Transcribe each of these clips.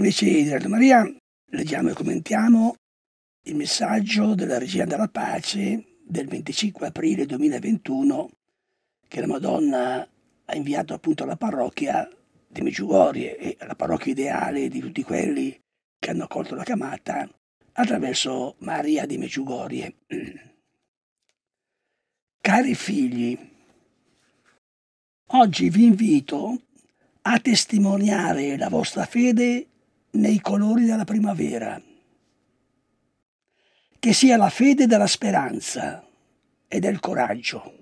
amici di Radio Maria, leggiamo e commentiamo il messaggio della Regina della Pace del 25 aprile 2021 che la Madonna ha inviato appunto alla parrocchia di Meggiugorie e alla parrocchia ideale di tutti quelli che hanno accolto la chiamata attraverso Maria di Meggiugorie. Cari figli, oggi vi invito a testimoniare la vostra fede nei colori della primavera. Che sia la fede della speranza e del coraggio.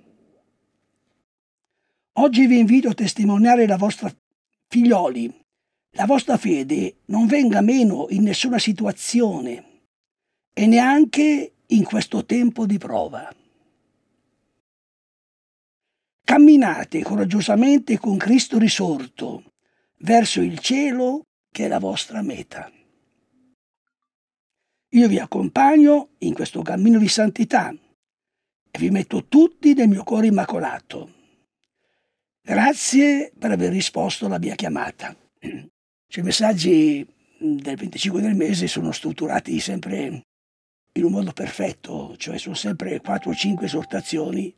Oggi vi invito a testimoniare la vostra figlioli. La vostra fede non venga meno in nessuna situazione e neanche in questo tempo di prova. Camminate coraggiosamente con Cristo risorto verso il cielo che è la vostra meta. Io vi accompagno in questo cammino di santità e vi metto tutti nel mio cuore immacolato. Grazie per aver risposto alla mia chiamata. Cioè, I messaggi del 25 del mese sono strutturati sempre in un modo perfetto, cioè sono sempre 4 5 esortazioni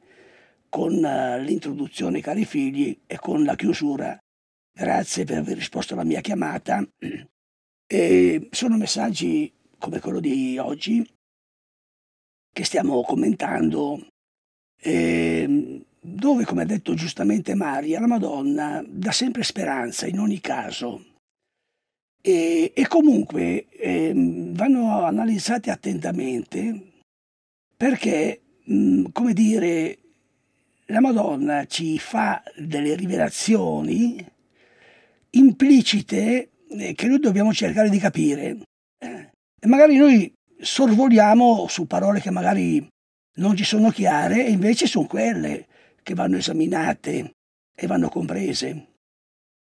con eh, l'introduzione cari figli e con la chiusura Grazie per aver risposto alla mia chiamata. E sono messaggi come quello di oggi che stiamo commentando, eh, dove, come ha detto giustamente Maria, la Madonna dà sempre speranza in ogni caso. E, e comunque eh, vanno analizzati attentamente perché, mh, mm, come dire, la Madonna ci fa delle rivelazioni implicite eh, che noi dobbiamo cercare di capire. Eh, e magari noi sorvoliamo su parole che magari non ci sono chiare e invece sono quelle che vanno esaminate e vanno comprese.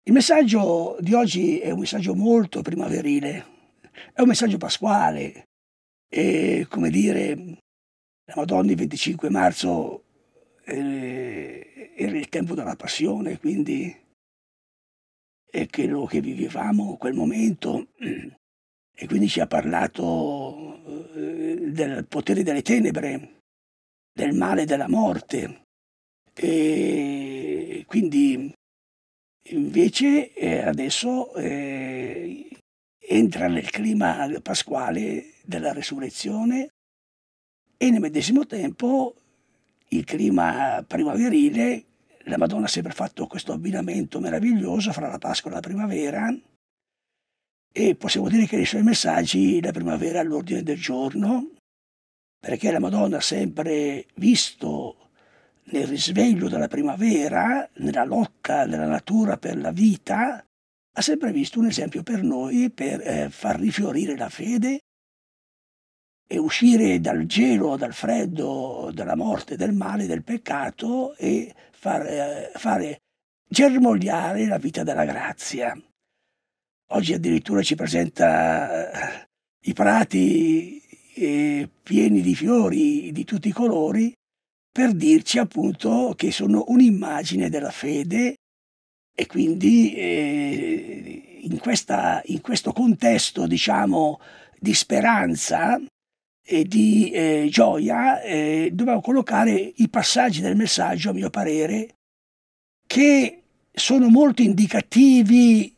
Il messaggio di oggi è un messaggio molto primaverile, è un messaggio pasquale e come dire la Madonna il 25 marzo eh, era il tempo della passione, quindi e quello che vivevamo in quel momento e quindi ci ha parlato eh, del potere delle tenebre, del male della morte e quindi invece eh, adesso eh, entra nel clima pasquale della resurrezione e nel medesimo tempo il clima primaverile la Madonna ha sempre fatto questo abbinamento meraviglioso fra la Pasqua e la primavera e possiamo dire che nei suoi messaggi la primavera è all'ordine del giorno perché la Madonna ha sempre visto nel risveglio della primavera, nella lotta della natura per la vita, ha sempre visto un esempio per noi per eh, far rifiorire la fede e uscire dal gelo, dal freddo, dalla morte, del male, del peccato e far, eh, fare germogliare la vita della grazia. Oggi addirittura ci presenta eh, i prati eh, pieni di fiori di tutti i colori per dirci appunto che sono un'immagine della fede e quindi eh, in, questa, in questo contesto diciamo di speranza e di eh, gioia, eh, dovevo collocare i passaggi del messaggio, a mio parere, che sono molto indicativi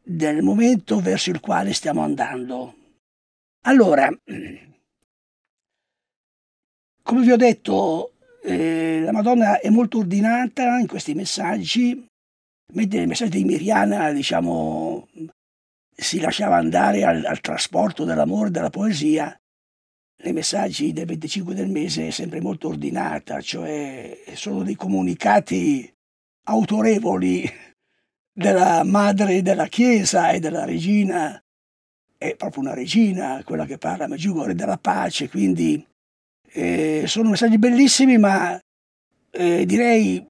del momento verso il quale stiamo andando. Allora, come vi ho detto, eh, la Madonna è molto ordinata in questi messaggi, mentre nel messaggio di Miriana, diciamo, si lasciava andare al, al trasporto dell'amore, della poesia, nei messaggi del 25 del mese è sempre molto ordinata, cioè sono dei comunicati autorevoli della madre della Chiesa e della regina, è proprio una regina quella che parla a Meggiugore della pace, quindi eh, sono messaggi bellissimi ma eh, direi,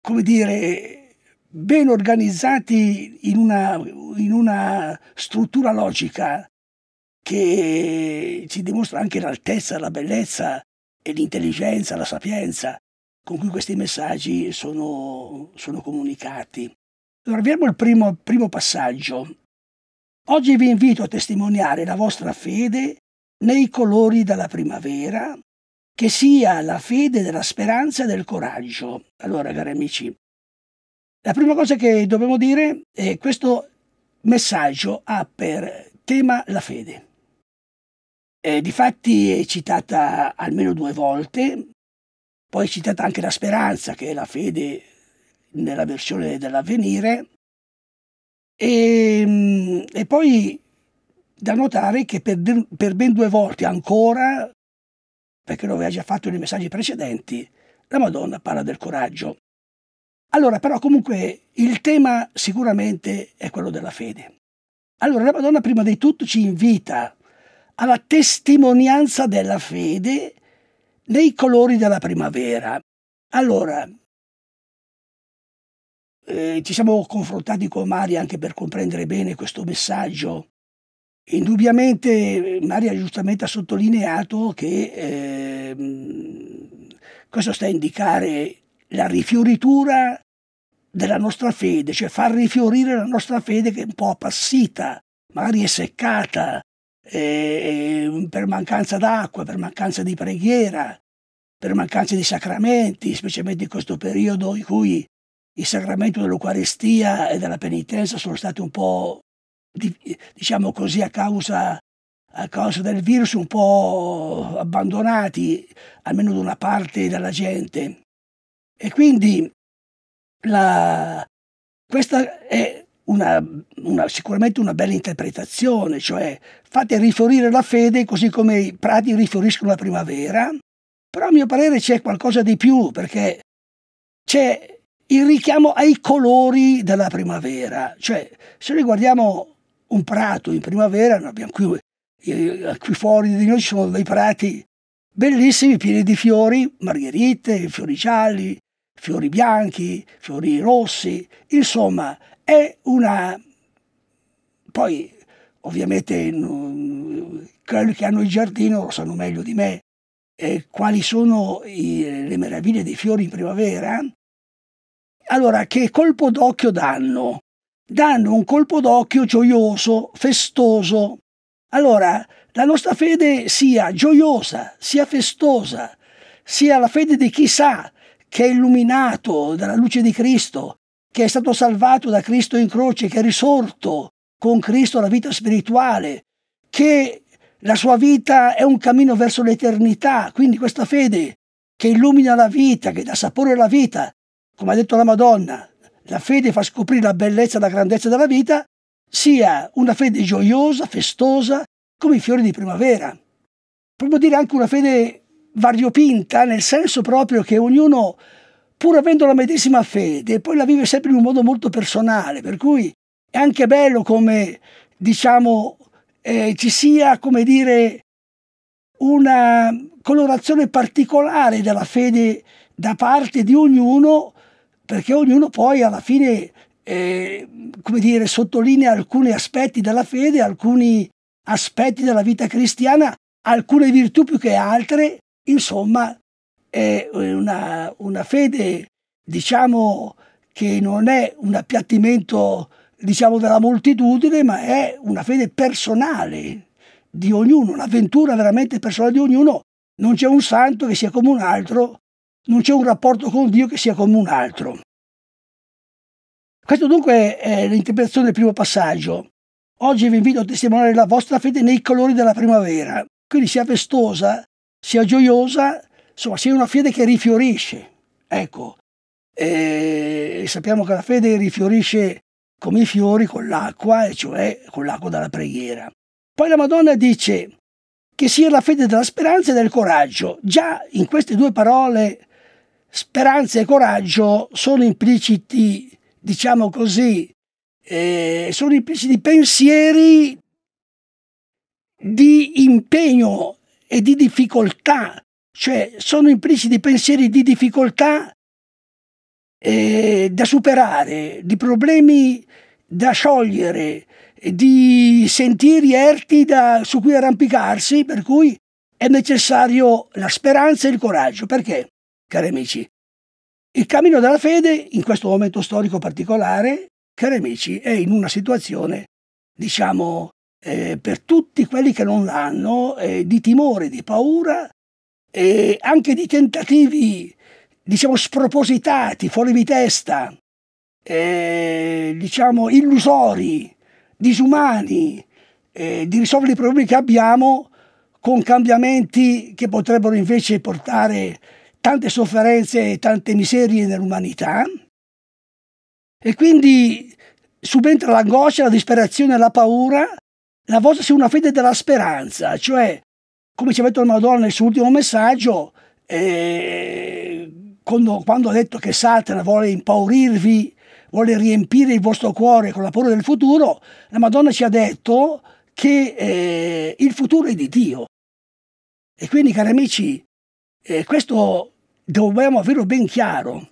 come dire, ben organizzati in una, in una struttura logica che ci dimostra anche l'altezza, la bellezza e l'intelligenza, la sapienza con cui questi messaggi sono, sono comunicati. Allora, abbiamo il primo, primo passaggio. Oggi vi invito a testimoniare la vostra fede nei colori della primavera, che sia la fede della speranza e del coraggio. Allora, cari amici, la prima cosa che dobbiamo dire è che questo messaggio ha per tema la fede. Eh, difatti è citata almeno due volte, poi è citata anche la speranza, che è la fede nella versione dell'avvenire, e, ehm, e poi da notare che per, per, ben due volte ancora, perché lo aveva già fatto nei messaggi precedenti, la Madonna parla del coraggio. Allora, però comunque il tema sicuramente è quello della fede. Allora, la Madonna prima di tutto ci invita alla testimonianza della fede nei colori della primavera. Allora, eh, ci siamo confrontati con Maria anche per comprendere bene questo messaggio. Indubbiamente eh, Maria giustamente ha sottolineato che eh, questo sta a indicare la rifioritura della nostra fede, cioè far rifiorire la nostra fede che è un po' appassita, magari è seccata, eh, per mancanza d'acqua, per mancanza di preghiera, per mancanza di sacramenti, specialmente in questo periodo in cui il sacramento dell'Eucaristia e della penitenza sono stati un po', diciamo così, a causa, a causa del virus un po' abbandonati, almeno da una parte della gente. E quindi la, questa è una, una, sicuramente una bella interpretazione, cioè fate rifiorire la fede così come i prati rifioriscono la primavera, però a mio parere c'è qualcosa di più perché c'è il richiamo ai colori della primavera, cioè se noi guardiamo un prato in primavera, qui, eh, qui fuori di noi ci sono dei prati bellissimi, pieni di fiori, margherite, fiori gialli, fiori bianchi, fiori rossi, insomma è una... Poi ovviamente quelli che hanno il giardino lo sanno meglio di me, e quali sono i, le meraviglie dei fiori in primavera? Allora, che colpo d'occhio danno? Danno un colpo d'occhio gioioso, festoso. Allora, la nostra fede sia gioiosa, sia festosa, sia la fede di chi sa che è illuminato dalla luce di Cristo, che è stato salvato da Cristo in croce, che è risorto con Cristo alla vita spirituale, che la sua vita è un cammino verso l'eternità. Quindi questa fede che illumina la vita, che dà sapore alla vita, come ha detto la Madonna, la fede fa scoprire la bellezza e la grandezza della vita, sia una fede gioiosa, festosa, come i fiori di primavera. Potremmo dire anche una fede variopinta, nel senso proprio che ognuno, pur avendo la medesima fede, poi la vive sempre in un modo molto personale, per cui è anche bello come, diciamo, eh, ci sia, come dire, una colorazione particolare della fede da parte di ognuno, perché ognuno poi alla fine, eh, come dire, sottolinea alcuni aspetti della fede, alcuni aspetti della vita cristiana, alcune virtù più che altre, Insomma, è eh, una, una fede, diciamo, che non è un appiattimento, diciamo, della moltitudine, ma è una fede personale di ognuno, un'avventura veramente personale di ognuno. Non c'è un santo che sia come un altro, non c'è un rapporto con Dio che sia come un altro. Questo dunque è l'interpretazione del primo passaggio. Oggi vi invito a testimoniare la vostra fede nei colori della primavera, quindi sia festosa sia gioiosa, insomma, sia una fede che rifiorisce. Ecco, e eh, sappiamo che la fede rifiorisce come i fiori con l'acqua, cioè con l'acqua dalla preghiera. Poi la Madonna dice che sia la fede della speranza e del coraggio. Già in queste due parole, speranza e coraggio, sono impliciti, diciamo così, eh, sono impliciti pensieri di impegno e di difficoltà, cioè sono impliciti pensieri di difficoltà eh, da superare, di problemi da sciogliere, di sentieri erti da, su cui arrampicarsi, per cui è necessario la speranza e il coraggio. Perché, cari amici? Il cammino della fede, in questo momento storico particolare, cari amici, è in una situazione, diciamo, eh, per tutti quelli che non l'hanno, eh, di timore, di paura e anche di tentativi, diciamo, spropositati, fuori di testa, eh, diciamo, illusori, disumani, eh, di risolvere i problemi che abbiamo con cambiamenti che potrebbero invece portare tante sofferenze e tante miserie nell'umanità. E quindi subentra l'angoscia, la disperazione e la paura la vostra sia una fede della speranza, cioè, come ci ha detto la Madonna nel suo ultimo messaggio, eh, quando, quando, ha detto che Satana vuole impaurirvi, vuole riempire il vostro cuore con la paura del futuro, la Madonna ci ha detto che eh, il futuro è di Dio. E quindi, cari amici, eh, questo dobbiamo averlo ben chiaro.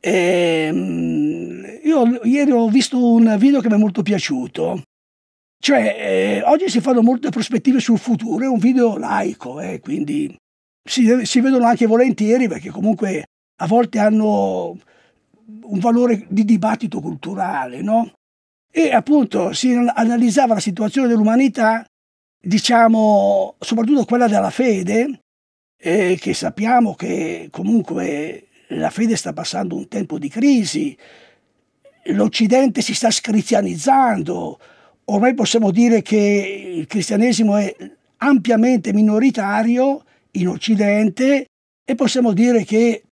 Ehm, io ieri ho visto un video che mi è molto piaciuto cioè, eh, oggi si fanno molte prospettive sul futuro, è un video laico, eh, quindi si, si, vedono anche volentieri perché comunque a volte hanno un valore di dibattito culturale, no? E appunto si analizzava la situazione dell'umanità, diciamo, soprattutto quella della fede, eh, che sappiamo che comunque la fede sta passando un tempo di crisi, l'Occidente si sta scrizianizzando, ormai possiamo dire che il cristianesimo è ampiamente minoritario in Occidente e possiamo dire che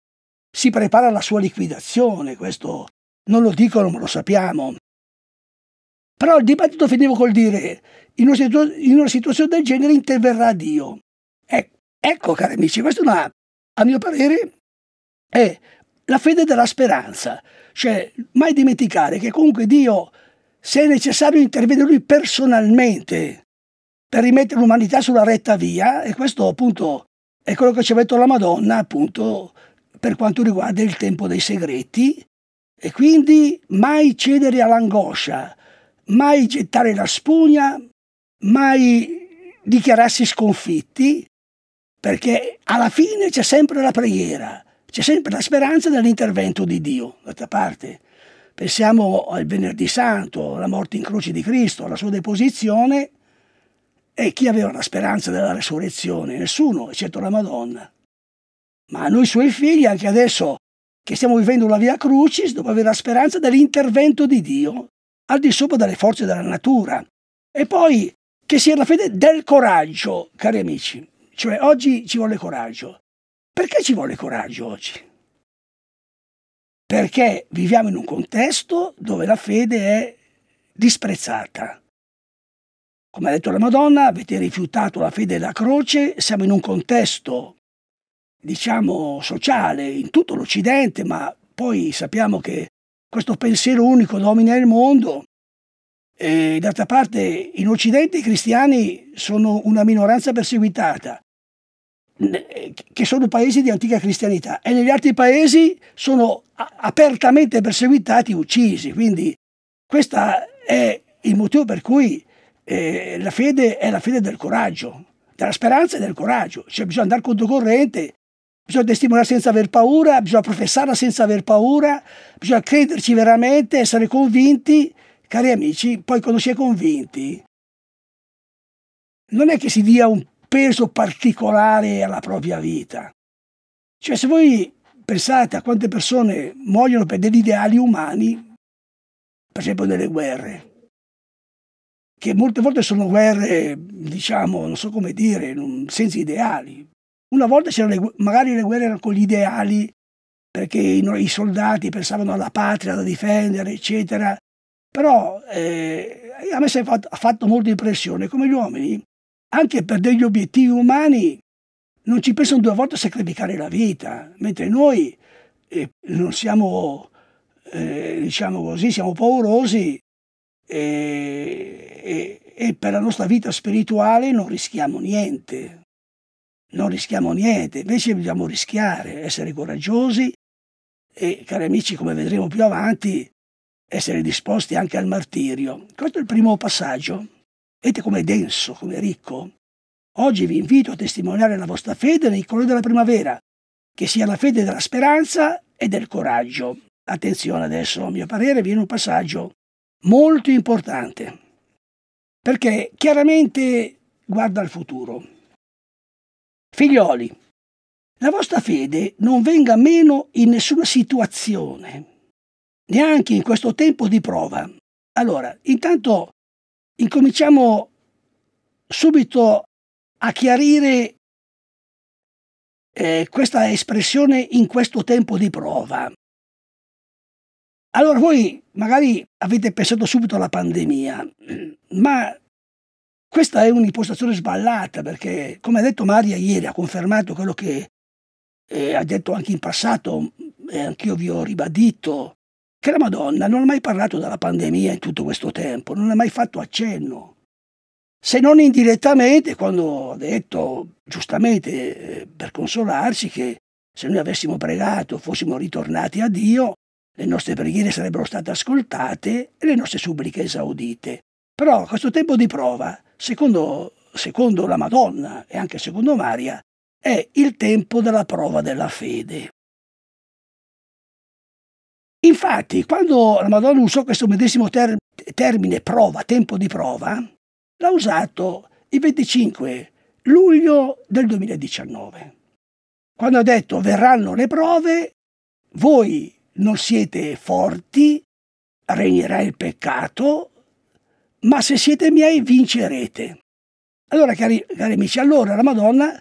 si prepara alla sua liquidazione, questo non lo dicono ma lo sappiamo. Però il dibattito finiva col dire, in una, situ- in una situazione del genere interverrà Dio. E- ecco, cari amici, questo una, a mio parere, è la fede della speranza. Cioè, mai dimenticare che comunque Dio se è necessario intervenire lui personalmente per rimettere l'umanità sulla retta via e questo appunto è quello che ci ha detto la Madonna appunto per quanto riguarda il tempo dei segreti e quindi mai cedere all'angoscia, mai gettare la spugna, mai dichiararsi sconfitti, perché alla fine c'è sempre la preghiera, c'è sempre la speranza dell'intervento di Dio, d'altra parte. Pensiamo al venerdì santo, alla morte in croce di Cristo, alla sua deposizione e chi aveva la speranza della resurrezione? Nessuno, eccetto la Madonna. Ma noi suoi figli, anche adesso che stiamo vivendo la via crucis, dobbiamo avere la speranza dell'intervento di Dio al di sopra delle forze della natura. E poi che sia la fede del coraggio, cari amici. Cioè oggi ci vuole coraggio. Perché ci vuole coraggio oggi? perché viviamo in un contesto dove la fede è disprezzata. Come ha detto la Madonna, avete rifiutato la fede e la croce, siamo in un contesto, diciamo, sociale in tutto l'Occidente, ma poi sappiamo che questo pensiero unico domina il mondo. E d'altra parte, in Occidente i cristiani sono una minoranza perseguitata che sono paesi di antica cristianità e negli altri paesi sono apertamente perseguitati, e uccisi. Quindi questo è il motivo per cui eh, la fede è la fede del coraggio, della speranza e del coraggio. Cioè bisogna andare controcorrente, bisogna testimoniare senza aver paura, bisogna professarla senza aver paura, bisogna crederci veramente, essere convinti. Cari amici, poi quando si è convinti, non è che si dia un peso particolare alla propria vita. Cioè se voi pensate a quante persone muoiono per degli ideali umani, per esempio nelle guerre, che molte volte sono guerre, diciamo, non so come dire, senza ideali. Una volta le, magari le guerre erano con gli ideali perché i, i, soldati pensavano alla patria da difendere, eccetera. Però eh, a me si è fatto, ha fatto molta impressione come gli uomini anche per degli obiettivi umani non ci pensano due volte a sacrificare la vita, mentre noi eh, non siamo, eh, diciamo così, siamo paurosi e, eh, e, e, per la nostra vita spirituale non rischiamo niente, non rischiamo niente, invece dobbiamo rischiare, essere coraggiosi e, cari amici, come vedremo più avanti, essere disposti anche al martirio. Questo è il primo passaggio. Vedete com'è denso, com'è ricco? Oggi vi invito a testimoniare la vostra fede nei colori della primavera, che sia la fede della speranza e del coraggio. Attenzione adesso, a mio parere, viene un passaggio molto importante, perché chiaramente guarda al futuro. Figlioli, la vostra fede non venga meno in nessuna situazione, neanche in questo tempo di prova. Allora, intanto incominciamo subito a chiarire eh, questa espressione in questo tempo di prova. Allora voi magari avete pensato subito alla pandemia, ma questa è un'impostazione sballata perché, come ha detto Maria ieri, ha confermato quello che eh, ha detto anche in passato, e anch'io vi ho ribadito, che la Madonna non ha mai parlato della pandemia in tutto questo tempo, non ha mai fatto accenno. Se non indirettamente quando ha detto, giustamente eh, per consolarci, che se noi avessimo pregato, fossimo ritornati a Dio, le nostre preghiere sarebbero state ascoltate e le nostre suppliche esaudite. Però questo tempo di prova, secondo, secondo la Madonna e anche secondo Maria, è il tempo della prova della fede. Infatti, quando la Madonna usò questo medesimo ter- termine prova, tempo di prova, l'ha usato il 25 luglio del 2019. Quando ha detto verranno le prove, voi non siete forti, regnerà il peccato, ma se siete miei vincerete. Allora, cari, cari amici, allora la Madonna,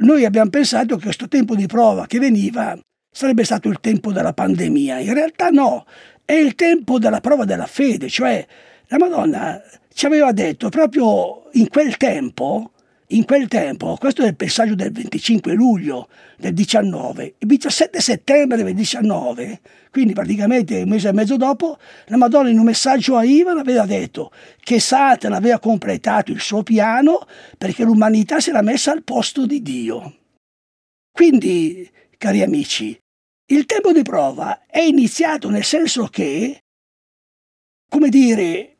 noi abbiamo pensato che questo tempo di prova che veniva sarebbe stato il tempo della pandemia. In realtà no, è il tempo della prova della fede, cioè la Madonna ci aveva detto proprio in quel tempo, in quel tempo, questo è il passaggio del 25 luglio del 19, il 17 settembre del 19, quindi praticamente un mese e mezzo dopo, la Madonna in un messaggio a Ivan aveva detto che Satana aveva completato il suo piano perché l'umanità si era messa al posto di Dio. Quindi, cari amici, il tempo di prova è iniziato nel senso che, come dire,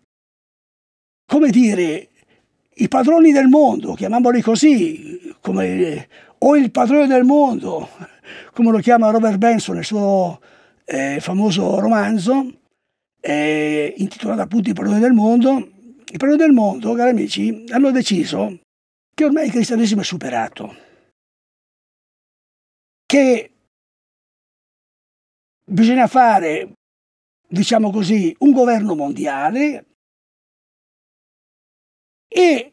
come dire, i padroni del mondo, chiamiamoli così, come, o il padrone del mondo, come lo chiama Robert Benson nel suo eh, famoso romanzo, eh, intitolato appunto I padroni del mondo, i padroni del mondo, cari amici, hanno deciso che ormai il cristianesimo è superato, che bisogna fare, diciamo così, un governo mondiale e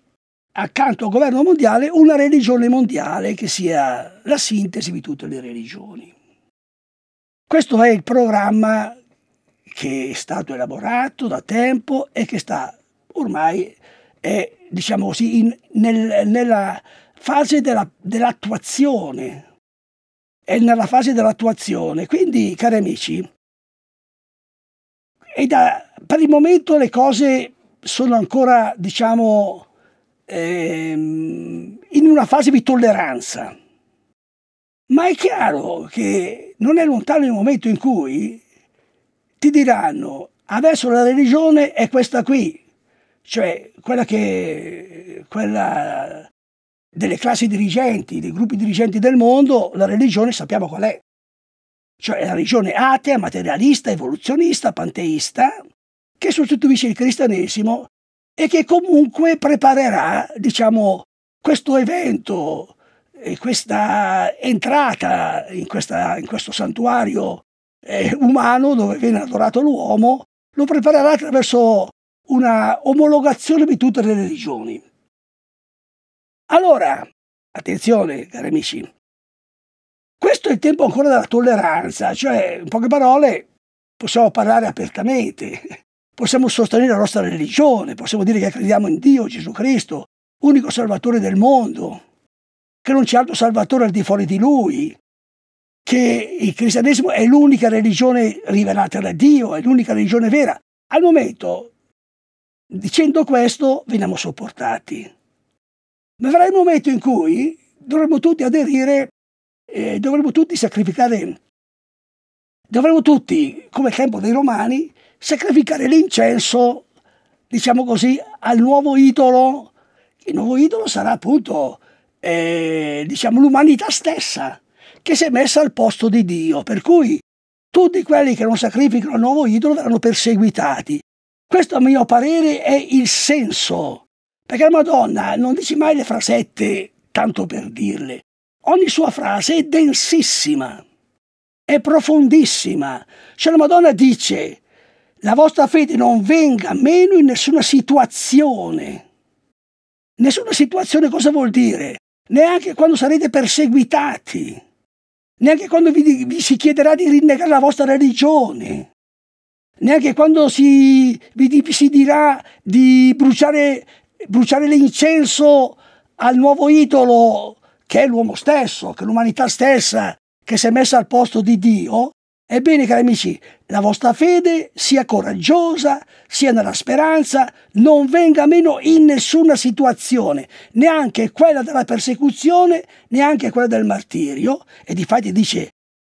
accanto al governo mondiale una religione mondiale che sia la sintesi di tutte le religioni. Questo è il programma che è stato elaborato da tempo e che sta ormai, è, diciamo così, in, nel, nella fase dell'attuazione è nella fase dell'attuazione. Quindi, cari amici, da, per il momento le cose sono ancora, diciamo, ehm, in una fase di tolleranza. Ma è chiaro che non è lontano il momento in cui ti diranno adesso la religione è questa qui, cioè quella che quella delle classi dirigenti, dei gruppi dirigenti del mondo, la religione sappiamo qual è. Cioè la religione atea, materialista, evoluzionista, panteista, che sostituisce il cristianesimo e che comunque preparerà, diciamo, questo evento e questa entrata in, questa, in questo santuario eh, umano dove viene adorato l'uomo, lo preparerà attraverso una omologazione di tutte le religioni. Allora, attenzione, cari amici, questo è il tempo ancora della tolleranza, cioè, in poche parole, possiamo parlare apertamente, possiamo sostenere la nostra religione, possiamo dire che crediamo in Dio, Gesù Cristo, unico Salvatore del mondo, che non c'è altro Salvatore al di fuori di Lui, che il cristianesimo è l'unica religione rivelata da Dio, è l'unica religione vera. Al momento, dicendo questo, veniamo sopportati ma verrà il momento in cui dovremo tutti aderire, eh, dovremo tutti sacrificare, dovremo tutti, come tempo dei romani, sacrificare l'incenso, diciamo così, al nuovo idolo. Il nuovo idolo sarà appunto, eh, diciamo, l'umanità stessa che si è messa al posto di Dio, per cui tutti quelli che non sacrificano al nuovo idolo verranno perseguitati. Questo a mio parere è il senso perché la Madonna non dice mai le frasette tanto per dirle. Ogni sua frase è densissima, è profondissima. Cioè la Madonna dice, la vostra fede non venga meno in nessuna situazione. Nessuna situazione cosa vuol dire? Neanche quando sarete perseguitati, neanche quando vi, vi si chiederà di rinnegare la vostra religione neanche quando si, vi, vi, si dirà di bruciare bruciare l'incenso al nuovo idolo che è l'uomo stesso, che è l'umanità stessa, che si è messa al posto di Dio, ebbene cari amici, la vostra fede sia coraggiosa, sia nella speranza, non venga meno in nessuna situazione, neanche quella della persecuzione, neanche quella del martirio. E di fatti dice,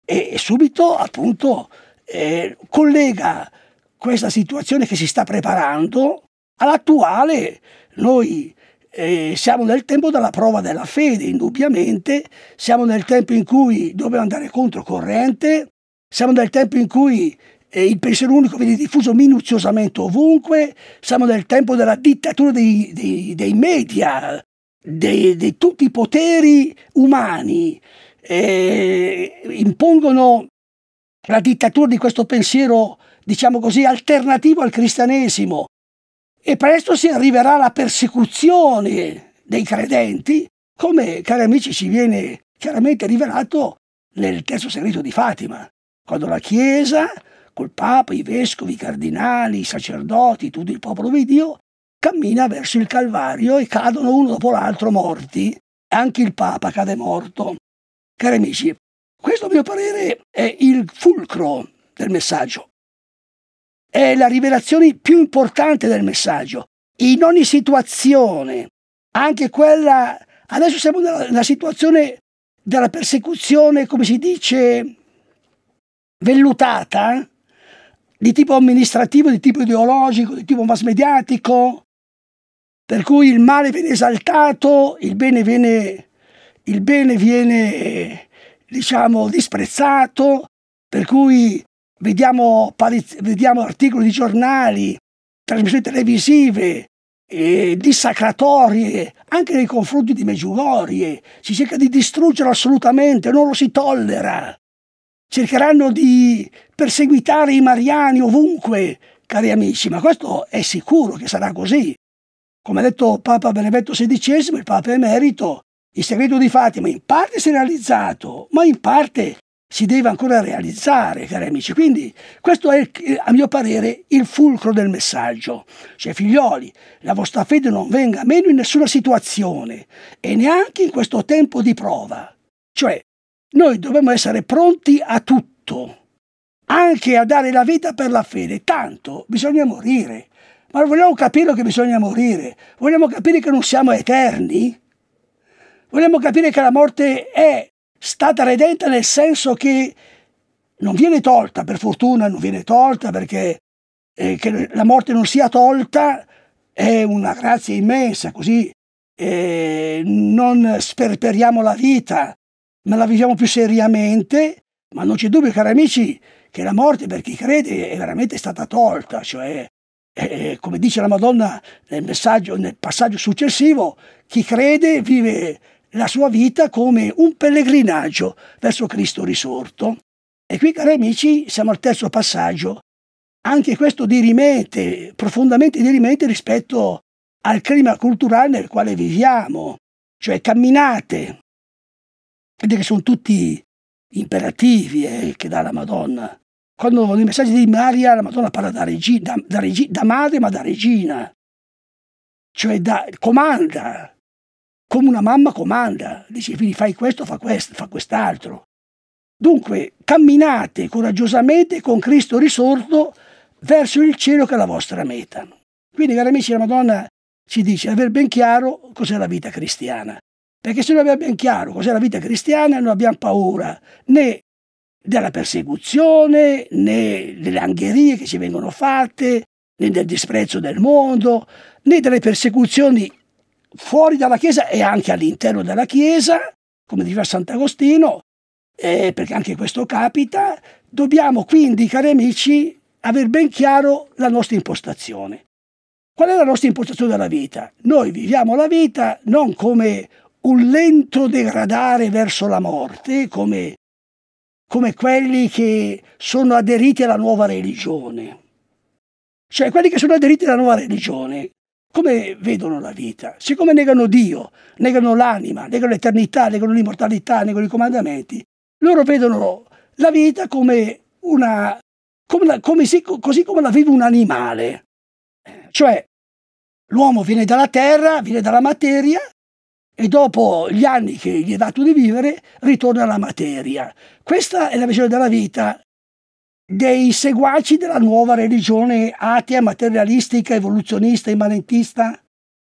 e subito appunto eh, collega questa situazione che si sta preparando All'attuale noi eh, siamo nel tempo della prova della fede, indubbiamente, siamo nel tempo in cui dobbiamo andare contro corrente, siamo nel tempo in cui eh, il pensiero unico viene diffuso minuziosamente ovunque, siamo nel tempo della dittatura dei, dei, dei media, di tutti i poteri umani, eh, impongono la dittatura di questo pensiero, diciamo così, alternativo al cristianesimo, e presto si arriverà alla persecuzione dei credenti, come, cari amici, ci viene chiaramente rivelato nel terzo segreto di Fatima, quando la Chiesa, col Papa, i vescovi, i cardinali, i sacerdoti, tutto il popolo di Dio, cammina verso il Calvario e cadono uno dopo l'altro morti. Anche il Papa cade morto. Cari amici, questo a mio parere è il fulcro del messaggio è la rivelazione più importante del messaggio. In ogni situazione, anche quella... Adesso siamo nella, nella situazione della persecuzione, come si dice, vellutata, di tipo amministrativo, di tipo ideologico, di tipo mass mediatico, per cui il male viene esaltato, il bene viene, il bene viene diciamo, disprezzato, per cui vediamo, vediamo articoli di giornali, trasmissioni televisive, eh, dissacratorie anche nei confronti di Meggiugorie, si cerca di distruggerlo assolutamente, non lo si tollera. Cercheranno di perseguitare i mariani ovunque, cari amici, ma questo è sicuro che sarà così. Come ha detto Papa Benedetto XVI, il Papa Emerito, il segreto di Fatima in parte si è realizzato, ma in parte si deve ancora realizzare, cari amici. Quindi questo è, eh, a mio parere, il fulcro del messaggio. Cioè, figlioli, la vostra fede non venga meno in nessuna situazione e neanche in questo tempo di prova. Cioè, noi dobbiamo essere pronti a tutto, anche a dare la vita per la fede. Tanto bisogna morire. Ma vogliamo capire che bisogna morire? Vogliamo capire che non siamo eterni? Vogliamo capire che la morte è stata redenta nel senso che non viene tolta, per fortuna non viene tolta perché eh, che la morte non sia tolta è una grazia immensa, così eh, non sperperiamo la vita, ma la viviamo più seriamente, ma non c'è dubbio, cari amici, che la morte per chi crede è veramente stata tolta, cioè eh, eh come dice la Madonna nel, nel passaggio successivo, chi crede vive la sua vita come un pellegrinaggio verso Cristo risorto. E qui, cari amici, siamo al terzo passaggio. Anche questo dirimente, profondamente dirimente rispetto al clima culturale nel quale viviamo, cioè camminate. Vedete che sono tutti imperativi eh, che dà la Madonna. Quando nei messaggi di Maria la Madonna parla da, regina, da, da, regi, da madre ma da regina, cioè da, comanda, come una mamma comanda, dice ai figli fai questo, fa questo, fa quest'altro. Dunque camminate coraggiosamente con Cristo risorto verso il cielo che è la vostra meta. Quindi, cari amici, la Madonna ci dice di aver ben chiaro cos'è la vita cristiana. Perché se non abbiamo ben chiaro cos'è la vita cristiana, non abbiamo paura né della persecuzione, né delle angherie che ci vengono fatte, né del disprezzo del mondo, né delle persecuzioni fuori dalla Chiesa e anche all'interno della Chiesa, come diceva Sant'Agostino, eh, perché anche questo capita, dobbiamo quindi, cari amici, aver ben chiaro la nostra impostazione. Qual è la nostra impostazione della vita? Noi viviamo la vita non come un lento degradare verso la morte, come, come quelli che sono aderiti alla nuova religione. Cioè, quelli che sono aderiti alla nuova religione come vedono la vita? Siccome negano Dio, negano l'anima, negano l'eternità, negano l'immortalità, negano i comandamenti, loro vedono la vita come una, come la, come si, così come la vive un animale. Cioè, l'uomo viene dalla terra, viene dalla materia e dopo gli anni che gli è dato di vivere ritorna alla materia. Questa è la visione della vita dei seguaci della nuova religione atea, materialistica, evoluzionista, immanentista,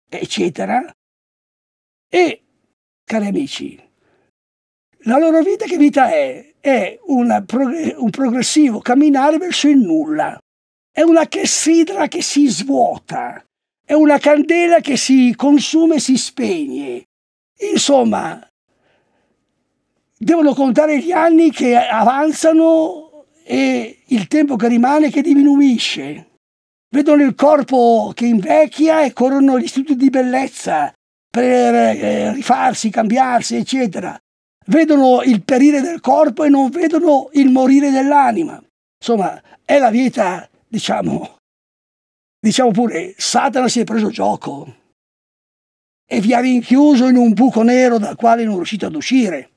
eccetera. E, cari amici, la loro vita che vita è? È prog un progressivo camminare verso il nulla. È una chessidra che si svuota. È una candela che si consuma e si spegne. Insomma, devono contare gli anni che avanzano e il tempo che rimane che diminuisce. Vedono il corpo che invecchia e corrono gli istituti di bellezza per eh, rifarsi, cambiarsi, eccetera. Vedono il perire del corpo e non vedono il morire dell'anima. Insomma, è la vita, diciamo, diciamo pure, Satana si è preso gioco e vi ha rinchiuso in un buco nero dal quale non riuscite ad uscire.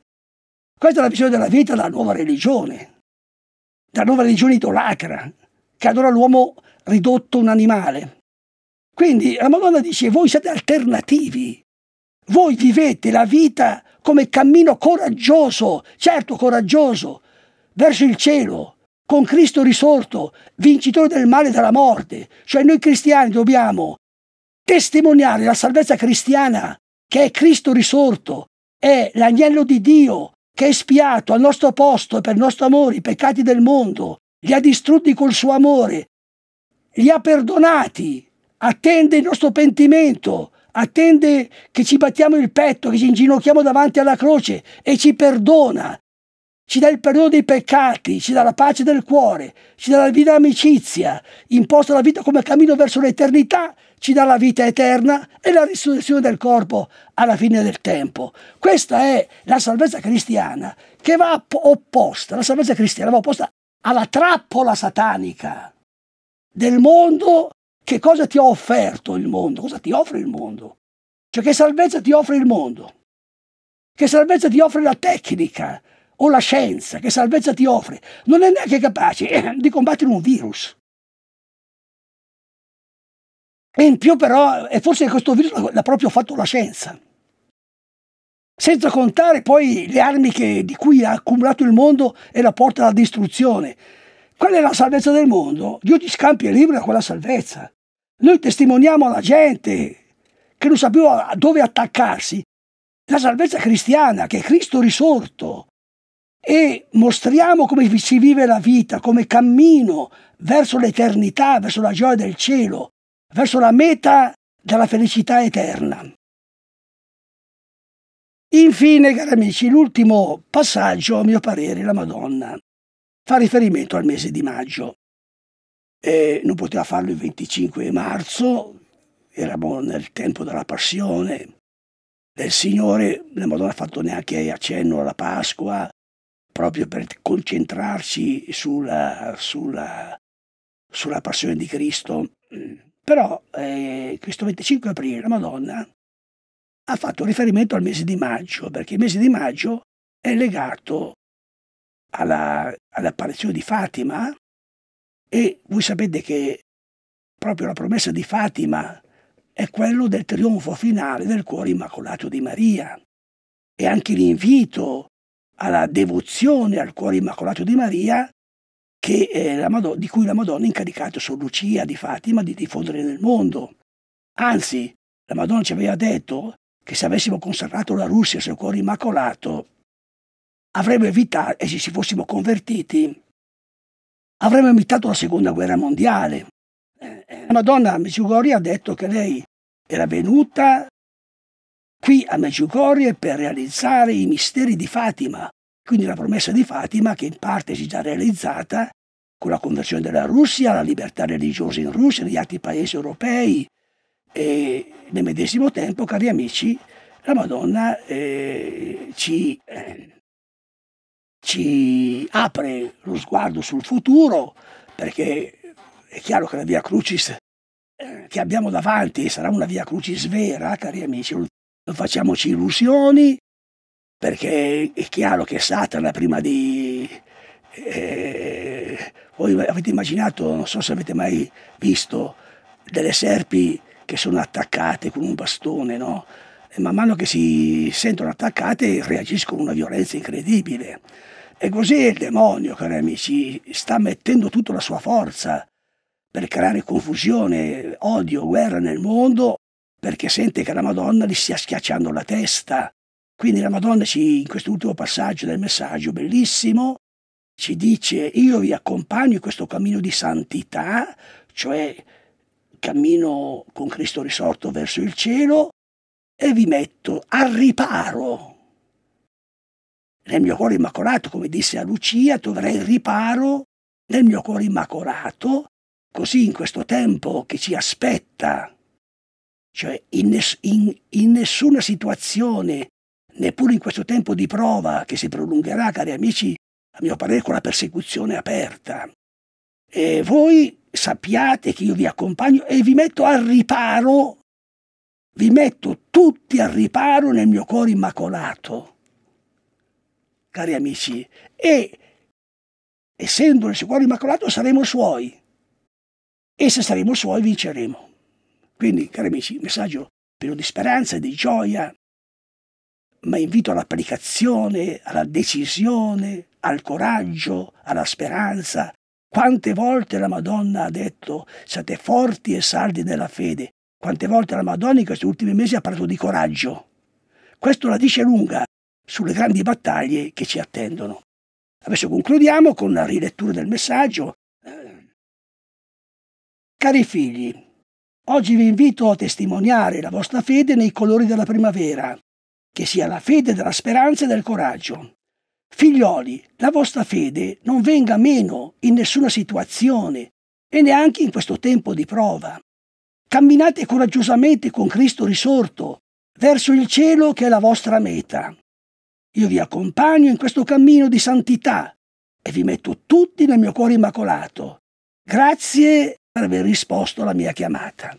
Questa è la visione della vita della nuova religione, la nuova religione idolatra, che adora l'uomo ridotto un animale. Quindi la Madonna dice, voi siete alternativi, voi vivete la vita come cammino coraggioso, certo coraggioso, verso il cielo, con Cristo risorto, vincitore del male e della morte. Cioè noi cristiani dobbiamo testimoniare la salvezza cristiana, che è Cristo risorto, è l'agnello di Dio che è spiato al nostro posto per il nostro amore i peccati del mondo, li ha distrutti col suo amore, li ha perdonati, attende il nostro pentimento, attende che ci battiamo il petto, che ci inginocchiamo davanti alla croce e ci perdona, ci dà il perdono dei peccati, ci dà la pace del cuore, ci dà la vita d'amicizia, imposta la vita come cammino verso l'eternità ci dà la vita eterna e la risurrezione del corpo alla fine del tempo. Questa è la salvezza cristiana che va opposta, la salvezza cristiana va opposta alla trappola satanica del mondo. Che cosa ti ha offerto il mondo? Cosa ti offre il mondo? Cioè che salvezza ti offre il mondo? Che salvezza ti offre la tecnica o la scienza? Che salvezza ti offre? Non è neanche capace eh, di combattere un virus. E in più però, e forse questo virus l'ha proprio fatto la scienza. Senza contare poi le armi che, di cui ha accumulato il mondo e la porta alla distruzione. Qual è la salvezza del mondo? Dio ti scampi e libera quella salvezza. Noi testimoniamo alla gente che non sapeva dove attaccarsi la salvezza cristiana, che è Cristo risorto. E mostriamo come si vive la vita, come cammino verso l'eternità, verso la gioia del cielo verso la meta della felicità eterna. Infine, cari amici, l'ultimo passaggio, a mio parere, la Madonna fa riferimento al mese di maggio. E non poteva farlo il 25 marzo, eravamo nel tempo della passione del Signore, la Madonna ha fatto neanche accenno alla Pasqua, proprio per concentrarci sulla, sulla, sulla passione di Cristo. Però eh, questo 25 aprile la Madonna ha fatto riferimento al mese di maggio, perché il mese di maggio è legato alla, all'apparizione di Fatima e voi sapete che proprio la promessa di Fatima è quello del trionfo finale del cuore immacolato di Maria e anche l'invito alla devozione al cuore immacolato di Maria che, eh, Madonna, di cui la Madonna ha incaricato su Lucia di Fatima di diffondere nel mondo. Anzi, la Madonna ci aveva detto che se avessimo conservato la Russia il suo cuore immacolato, avremmo evitato, e se ci fossimo convertiti, avremmo evitato la seconda guerra mondiale. Eh, eh, la Madonna a Medjugorje ha detto che lei era venuta qui a Medjugorje per realizzare i misteri di Fatima, quindi la promessa di Fatima che in parte si è già realizzata con la conversione della Russia, la libertà religiosa in Russia, e negli altri paesi europei e nel medesimo tempo, cari amici, la Madonna eh, ci, eh, ci apre lo sguardo sul futuro perché è chiaro che la Via Crucis eh, che abbiamo davanti sarà una Via Crucis vera, cari amici, non facciamoci illusioni, perché è chiaro che Satana prima di, eh, voi avete immaginato, non so se avete mai visto, delle serpi che sono attaccate con un bastone, no? E man mano che si sentono attaccate reagiscono con una violenza incredibile. E così il demonio, cari amici, sta mettendo tutta la sua forza per creare confusione, odio, guerra nel mondo, perché sente che la Madonna gli stia schiacciando la testa. Quindi la Madonna ci, in quest'ultimo passaggio del messaggio bellissimo ci dice io vi accompagno in questo cammino di santità, cioè cammino con Cristo risorto verso il cielo e vi metto al riparo. Nel mio cuore immacolato, come disse a Lucia, troverai il riparo nel mio cuore immacolato, così in questo tempo che ci aspetta, cioè in, ness- in, in nessuna situazione, neppure in questo tempo di prova che si prolungherà, cari amici, a mio parere, con la persecuzione aperta. E voi sappiate che io vi accompagno e vi metto al riparo, vi metto tutti al riparo nel mio cuore immacolato, cari amici, e essendo nel suo cuore immacolato saremo suoi e se saremo suoi vinceremo. Quindi, cari amici, messaggio pieno di speranza e di gioia ma invito all'applicazione, alla decisione, al coraggio, alla speranza. Quante volte la Madonna ha detto siate forti e saldi nella fede. Quante volte la Madonna in questi ultimi mesi ha parlato di coraggio. Questo la dice lunga sulle grandi battaglie che ci attendono. Adesso concludiamo con la rilettura del messaggio. Cari figli, oggi vi invito a testimoniare la vostra fede nei colori della primavera, che sia la fede della speranza e del coraggio. Figlioli, la vostra fede non venga meno in nessuna situazione e neanche in questo tempo di prova. Camminate coraggiosamente con Cristo risorto verso il cielo che è la vostra meta. Io vi accompagno in questo cammino di santità e vi metto tutti nel mio cuore immacolato. Grazie per aver risposto alla mia chiamata.